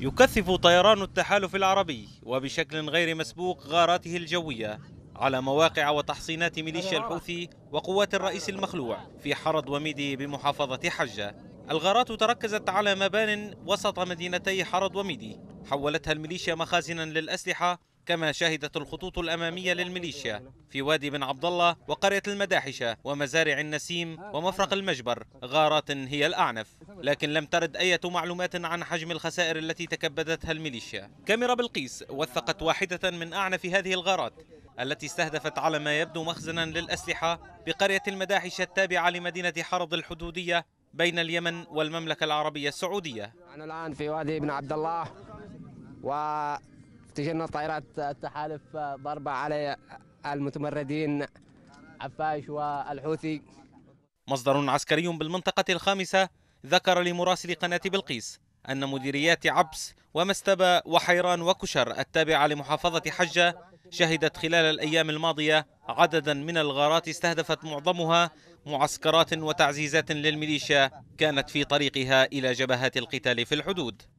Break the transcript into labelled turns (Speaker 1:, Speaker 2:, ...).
Speaker 1: يكثف طيران التحالف العربي وبشكل غير مسبوق غاراته الجوية على مواقع وتحصينات ميليشيا الحوثي وقوات الرئيس المخلوع في حرض وميدي بمحافظة حجة الغارات تركزت على مبان وسط مدينتي حرض وميدي حولتها الميليشيا مخازنا للأسلحة كما شهدت الخطوط الأمامية للميليشيا في وادي بن عبد الله وقرية المداحشة ومزارع النسيم ومفرق المجبر غارات هي الأعنف لكن لم ترد أي معلومات عن حجم الخسائر التي تكبدتها الميليشيا كاميرا بلقيس وثقت واحدة من أعنف هذه الغارات التي استهدفت على ما يبدو مخزنا للأسلحة بقرية المداحشة التابعة لمدينة حرض الحدودية بين اليمن والمملكة العربية السعودية
Speaker 2: نحن الآن في وادي بن عبد الله و تجينا طائرات التحالف ضربة على المتمردين عفاش والحوثي
Speaker 1: مصدر عسكري بالمنطقة الخامسة ذكر لمراسل قناة بلقيس أن مديريات عبس ومستبة وحيران وكشر التابعة لمحافظة حجة شهدت خلال الأيام الماضية عددا من الغارات استهدفت معظمها معسكرات وتعزيزات للميليشيا كانت في طريقها إلى جبهات القتال في الحدود